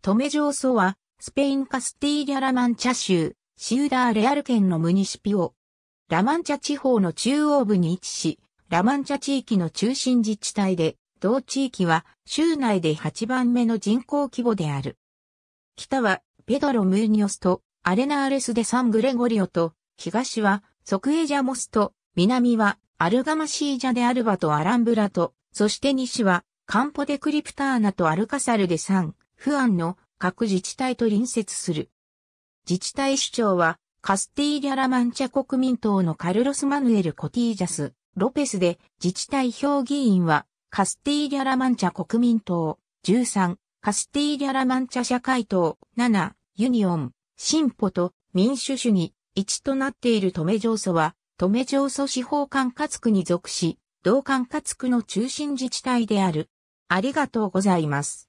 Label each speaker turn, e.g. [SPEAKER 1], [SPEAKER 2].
[SPEAKER 1] トメジョーソは、スペインカスティーリャ・ラマンチャ州、シ
[SPEAKER 2] ウダー・レアル県のムニシピオ。ラマンチャ地方の中央部に位置し、ラマンチャ地域の中心自治体で、同地域は州内で8番目の人口規模である。北はペドロ・ムーニョスとアレナーレス・デ・サン・グレゴリオと、東はソクエジャ・モスと、南はアルガマシージャ・デ・アルバとアランブラと、そして西はカンポ・デ・クリプターナとアルカサル・デ・サン、不安の各自治体と隣接する。自治体首長は、カスティーリャ・ラマンチャ国民党のカルロス・マヌエル・コティージャス、ロペスで、自治体評議員は、カスティーリャ・ラマンチャ国民党、13、カスティーリャ・ラマンチャ社会党、7、ユニオン、進歩と民主主義、1となっているョ上訴は、ョ上訴司法管轄区に属し、
[SPEAKER 1] 同管轄区の中心自治体である。ありがとうございます。